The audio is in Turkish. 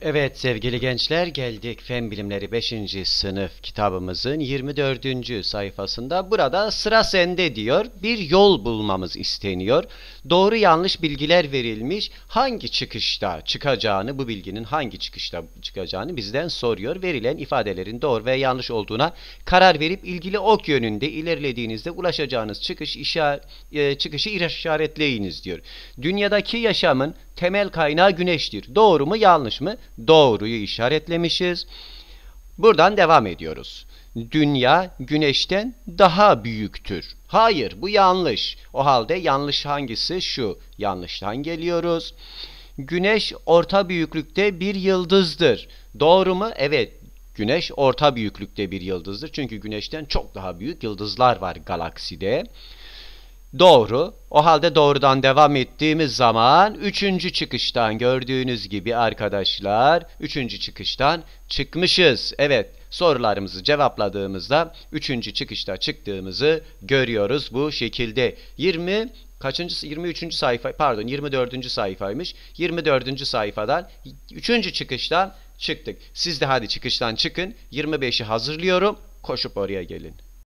Evet sevgili gençler geldik Fen Bilimleri 5. sınıf kitabımızın 24. sayfasında. Burada sıra sende diyor. Bir yol bulmamız isteniyor. Doğru yanlış bilgiler verilmiş. Hangi çıkışta çıkacağını bu bilginin hangi çıkışta çıkacağını bizden soruyor. Verilen ifadelerin doğru ve yanlış olduğuna karar verip ilgili ok yönünde ilerlediğinizde ulaşacağınız çıkış işaret, çıkışı işaretleyiniz diyor. Dünyadaki yaşamın temel kaynağı güneştir. Doğru mu yanlış mı? Doğruyu işaretlemişiz. Buradan devam ediyoruz. Dünya güneşten daha büyüktür. Hayır bu yanlış. O halde yanlış hangisi? Şu yanlıştan geliyoruz. Güneş orta büyüklükte bir yıldızdır. Doğru mu? Evet. Güneş orta büyüklükte bir yıldızdır. Çünkü güneşten çok daha büyük yıldızlar var galakside. Doğru. O halde doğrudan devam ettiğimiz zaman üçüncü çıkıştan gördüğünüz gibi arkadaşlar üçüncü çıkıştan çıkmışız. Evet sorularımızı cevapladığımızda üçüncü çıkışta çıktığımızı görüyoruz bu şekilde. 20 kaçıncı 23. sayfa pardon 24. sayfaymış. 24. sayfadan 3. çıkıştan çıktık. Siz de hadi çıkıştan çıkın. 25'i hazırlıyorum. Koşup oraya gelin.